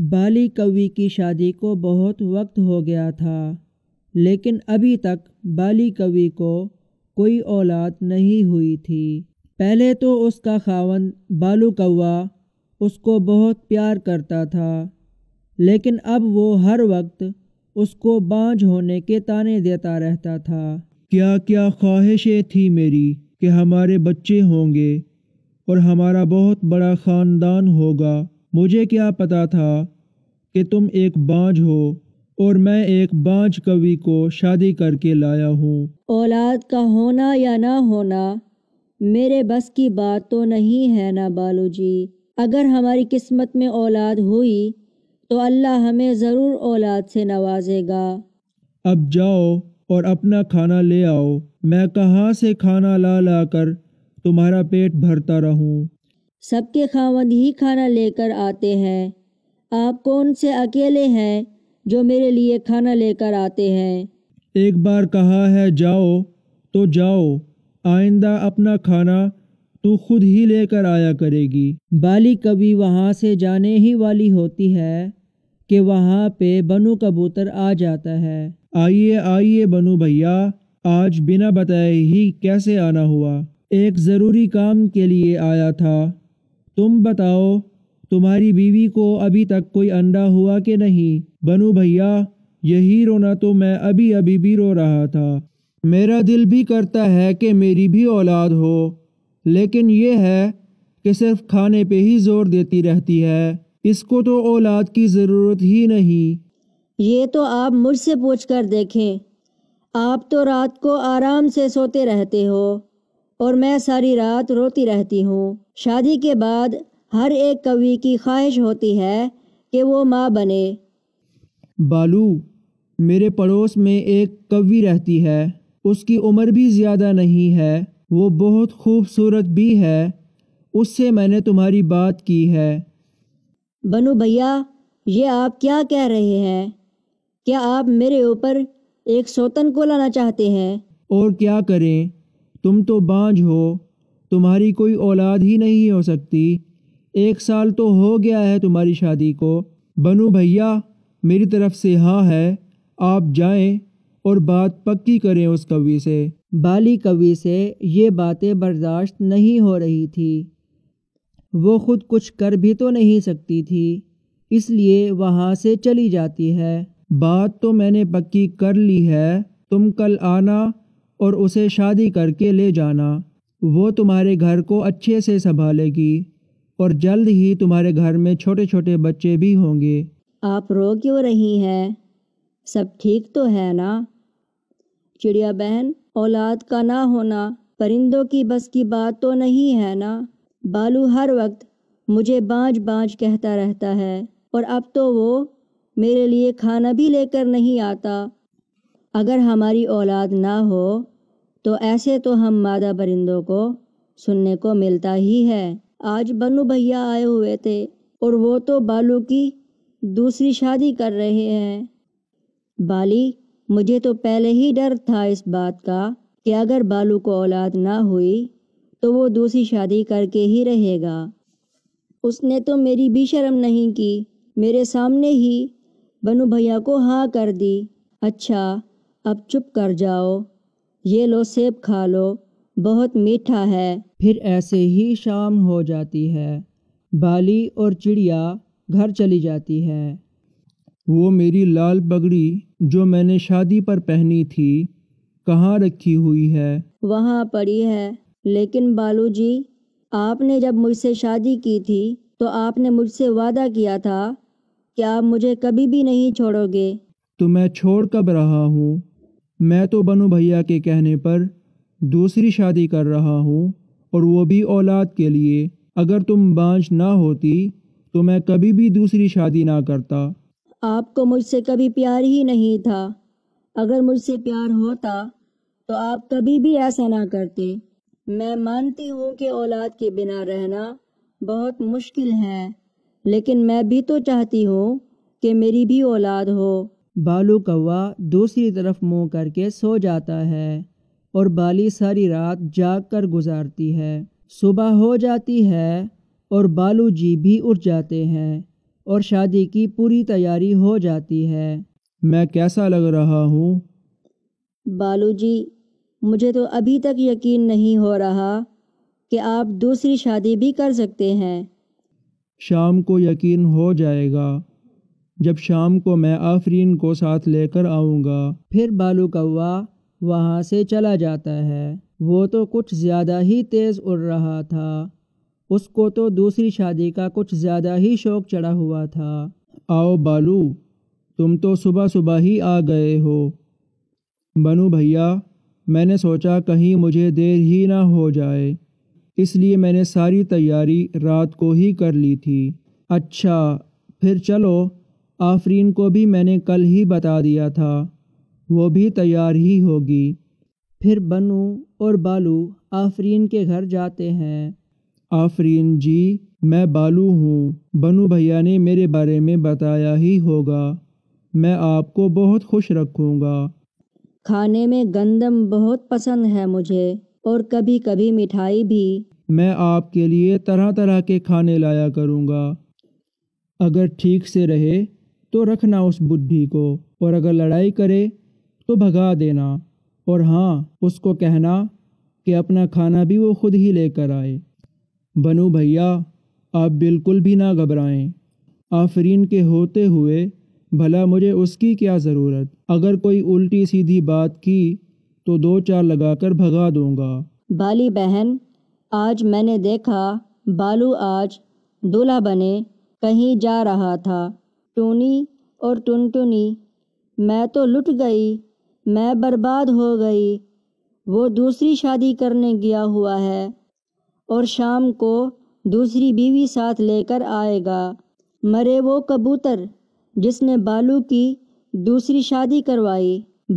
बाली कवि की शादी को बहुत वक्त हो गया था लेकिन अभी तक बाली कवि को कोई औलाद नहीं हुई थी पहले तो उसका खावन बालू कौवा उसको बहुत प्यार करता था लेकिन अब वो हर वक्त उसको बांझ होने के ताने देता रहता था क्या क्या ख्वाहिशें थी मेरी कि हमारे बच्चे होंगे और हमारा बहुत बड़ा ख़ानदान होगा मुझे क्या पता था कि तुम एक बांझ हो और मैं एक बांझ कवि को शादी करके लाया हूँ औलाद का होना या ना होना मेरे बस की बात तो नहीं है ना बालू जी अगर हमारी किस्मत में औलाद हुई तो अल्लाह हमें ज़रूर औलाद से नवाजेगा अब जाओ और अपना खाना ले आओ मैं कहाँ से खाना ला ला कर तुम्हारा पेट भरता रहूँ सबके खावंद ही खाना लेकर आते हैं आप कौन से अकेले हैं जो मेरे लिए खाना लेकर आते हैं एक बार कहा है जाओ तो जाओ आइंदा अपना खाना तू खुद ही लेकर आया करेगी बाली कभी वहाँ से जाने ही वाली होती है कि वहाँ पे बनु कबूतर आ जाता है आइए आइए बनु भैया आज बिना बताए ही कैसे आना हुआ एक ज़रूरी काम के लिए आया था तुम बताओ तुम्हारी बीवी को अभी तक कोई अंडा हुआ कि नहीं बनू भैया यही रोना तो मैं अभी अभी भी रो रहा था मेरा दिल भी करता है कि मेरी भी औलाद हो लेकिन यह है कि सिर्फ खाने पे ही जोर देती रहती है इसको तो औलाद की ज़रूरत ही नहीं ये तो आप मुझसे पूछ कर देखें आप तो रात को आराम से सोते रहते हो और मैं सारी रात रोती रहती हूँ शादी के बाद हर एक कवि की ख्वाहिश होती है कि वो माँ बने बालू मेरे पड़ोस में एक कवि रहती है उसकी उम्र भी ज़्यादा नहीं है वो बहुत खूबसूरत भी है उससे मैंने तुम्हारी बात की है बनू भैया ये आप क्या कह रहे हैं क्या आप मेरे ऊपर एक सोतन को लाना चाहते हैं और क्या करें तुम तो बांझ हो तुम्हारी कोई औलाद ही नहीं हो सकती एक साल तो हो गया है तुम्हारी शादी को बनू भैया मेरी तरफ से हाँ है आप जाएं और बात पक्की करें उस कवि से बाली कवि से ये बातें बर्दाश्त नहीं हो रही थी वो खुद कुछ कर भी तो नहीं सकती थी इसलिए वहाँ से चली जाती है बात तो मैंने पक्की कर ली है तुम कल आना और उसे शादी करके ले जाना वो तुम्हारे घर को अच्छे से संभालेगी और जल्द ही तुम्हारे घर में छोटे छोटे बच्चे भी होंगे आप रो क्यों रही हैं सब ठीक तो है ना चिड़िया बहन औलाद का ना होना परिंदों की बस की बात तो नहीं है ना बालू हर वक्त मुझे बाँझ बाँझ कहता रहता है और अब तो वो मेरे लिए खाना भी लेकर नहीं आता अगर हमारी औलाद ना हो तो ऐसे तो हम मादा परिंदों को सुनने को मिलता ही है आज बनु भैया आए हुए थे और वो तो बालू की दूसरी शादी कर रहे हैं बाली मुझे तो पहले ही डर था इस बात का कि अगर बालू को औलाद ना हुई तो वो दूसरी शादी करके ही रहेगा उसने तो मेरी भी शर्म नहीं की मेरे सामने ही बनु भैया को हाँ कर दी अच्छा अब चुप कर जाओ ये लो सेब खा लो बहुत मीठा है फिर ऐसे ही शाम हो जाती है बाली और चिड़िया घर चली जाती है वो मेरी लाल पगड़ी जो मैंने शादी पर पहनी थी कहाँ रखी हुई है वहाँ पड़ी है लेकिन बालू जी आपने जब मुझसे शादी की थी तो आपने मुझसे वादा किया था कि आप मुझे कभी भी नहीं छोड़ोगे तो मैं छोड़ कब रहा हूँ मैं तो बनो भैया के कहने पर दूसरी शादी कर रहा हूँ और वो भी औलाद के लिए अगर तुम बांझ ना होती तो मैं कभी भी दूसरी शादी ना करता आपको मुझसे कभी प्यार ही नहीं था अगर मुझसे प्यार होता तो आप कभी भी ऐसा ना करते मैं मानती हूँ कि औलाद के बिना रहना बहुत मुश्किल है लेकिन मैं भी तो चाहती हूँ कि मेरी भी औलाद हो बालू कौवा दूसरी तरफ मुंह करके सो जाता है और बाली सारी रात जाग कर गुजारती है सुबह हो जाती है और बालू जी भी उठ जाते हैं और शादी की पूरी तैयारी हो जाती है मैं कैसा लग रहा हूँ बालू जी मुझे तो अभी तक यकीन नहीं हो रहा कि आप दूसरी शादी भी कर सकते हैं शाम को यकीन हो जाएगा जब शाम को मैं आफरीन को साथ लेकर आऊँगा फिर बालू कौवा वहाँ से चला जाता है वो तो कुछ ज़्यादा ही तेज़ उड़ रहा था उसको तो दूसरी शादी का कुछ ज़्यादा ही शौक चढ़ा हुआ था आओ बालू तुम तो सुबह सुबह ही आ गए हो बनू भैया मैंने सोचा कहीं मुझे देर ही ना हो जाए इसलिए मैंने सारी तैयारी रात को ही कर ली थी अच्छा फिर चलो आफरीन को भी मैंने कल ही बता दिया था वो भी तैयार ही होगी फिर बनू और बालू आफरीन के घर जाते हैं आफरीन जी मैं बालू हूँ बनू भैया ने मेरे बारे में बताया ही होगा मैं आपको बहुत खुश रखूँगा खाने में गंदम बहुत पसंद है मुझे और कभी कभी मिठाई भी मैं आपके लिए तरह तरह के खाने लाया करूँगा अगर ठीक से रहे तो रखना उस बुद्धि को और अगर लड़ाई करे तो भगा देना और हाँ उसको कहना कि अपना खाना भी वो खुद ही लेकर आए बनू भैया आप बिल्कुल भी ना घबराएं आफरीन के होते हुए भला मुझे उसकी क्या ज़रूरत अगर कोई उल्टी सीधी बात की तो दो चार लगाकर भगा दूंगा बाली बहन आज मैंने देखा बालू आज दूल्हा बने कहीं जा रहा था टूनी और टुनटुनी मैं तो लुट गई मैं बर्बाद हो गई वो दूसरी शादी करने गया हुआ है और शाम को दूसरी बीवी साथ लेकर आएगा मरे वो कबूतर जिसने बालू की दूसरी शादी करवाई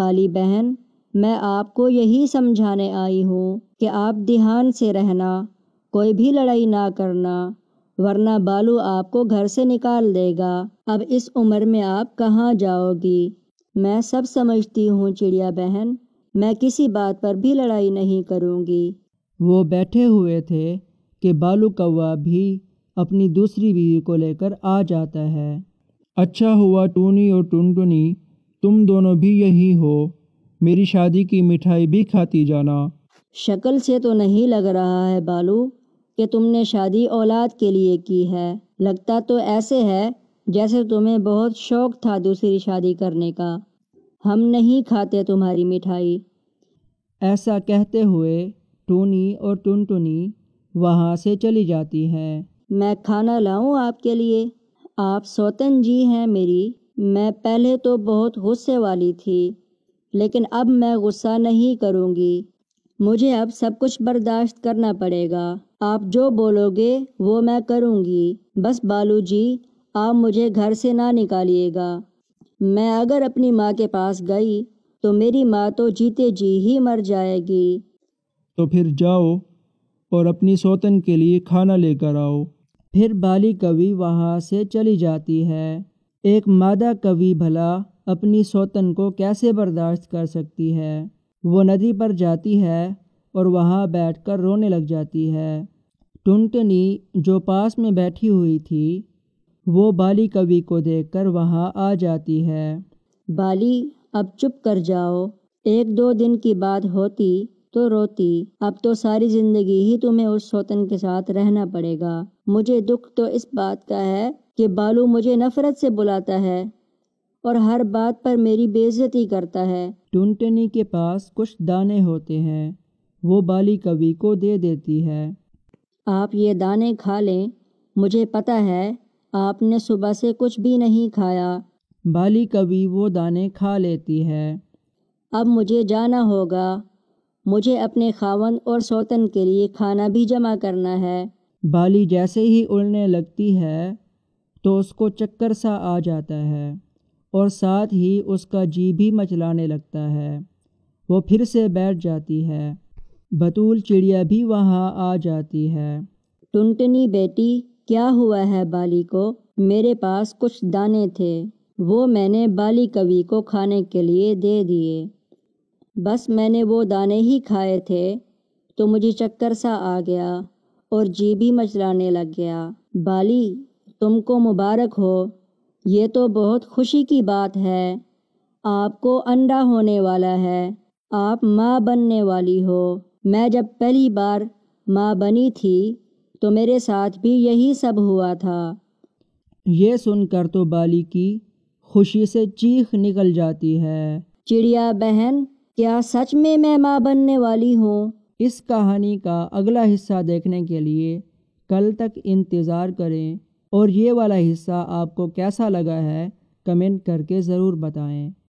बाली बहन मैं आपको यही समझाने आई हूँ कि आप ध्यान से रहना कोई भी लड़ाई ना करना वरना बालू आपको घर से निकाल देगा अब इस उम्र में आप कहाँ जाओगी मैं सब समझती हूँ चिड़िया बहन मैं किसी बात पर भी लड़ाई नहीं करूँगी वो बैठे हुए थे कि बालू कौवा भी अपनी दूसरी बीवी को लेकर आ जाता है अच्छा हुआ टूनी और टुनटुनी तुम दोनों भी यही हो मेरी शादी की मिठाई भी खाती जाना शक्ल से तो नहीं लग रहा है बालू कि तुमने शादी औलाद के लिए की है लगता तो ऐसे है जैसे तुम्हें बहुत शौक था दूसरी शादी करने का हम नहीं खाते तुम्हारी मिठाई ऐसा कहते हुए टूनी और टुनटुनी वहाँ से चली जाती है मैं खाना लाऊं आपके लिए आप सौतन जी हैं मेरी मैं पहले तो बहुत गुस्से वाली थी लेकिन अब मैं गुस्सा नहीं करूँगी मुझे अब सब कुछ बर्दाश्त करना पड़ेगा आप जो बोलोगे वो मैं करूँगी बस बालू जी आप मुझे घर से ना निकालिएगा मैं अगर अपनी माँ के पास गई तो मेरी माँ तो जीते जी ही मर जाएगी तो फिर जाओ और अपनी सौतन के लिए खाना लेकर आओ फिर बाली कवि वहाँ से चली जाती है एक मादा कवि भला अपनी सौतन को कैसे बर्दाश्त कर सकती है वो नदी पर जाती है और वहाँ बैठकर रोने लग जाती है टुनटनी जो पास में बैठी हुई थी वो बाली कवि को देखकर वहाँ आ जाती है बाली अब चुप कर जाओ एक दो दिन की बात होती तो रोती अब तो सारी जिंदगी ही तुम्हें उस सोतन के साथ रहना पड़ेगा मुझे दुख तो इस बात का है कि बालू मुझे नफरत से बुलाता है और हर बात पर मेरी बेइज्जती करता है टुनटनी के पास कुछ दाने होते हैं वो बाली कवि को दे देती है आप ये दाने खा लें मुझे पता है आपने सुबह से कुछ भी नहीं खाया बाली कभी वो दाने खा लेती है अब मुझे जाना होगा मुझे अपने खावन और सौतन के लिए खाना भी जमा करना है बाली जैसे ही उड़ने लगती है तो उसको चक्कर सा आ जाता है और साथ ही उसका जी भी मचलाने लगता है वो फिर से बैठ जाती है बतूल चिड़िया भी वहाँ आ जाती है टुनटनी बेटी क्या हुआ है बाली को मेरे पास कुछ दाने थे वो मैंने बाली कवि को खाने के लिए दे दिए बस मैंने वो दाने ही खाए थे तो मुझे चक्कर सा आ गया और जी भी मचलाने लग गया बाली तुमको मुबारक हो ये तो बहुत खुशी की बात है आपको अंडा होने वाला है आप माँ बनने वाली हो मैं जब पहली बार माँ बनी थी तो मेरे साथ भी यही सब हुआ था ये सुनकर तो बाली की खुशी से चीख निकल जाती है चिड़िया बहन क्या सच में मैं माँ बनने वाली हूँ इस कहानी का अगला हिस्सा देखने के लिए कल तक इंतज़ार करें और ये वाला हिस्सा आपको कैसा लगा है कमेंट करके ज़रूर बताएं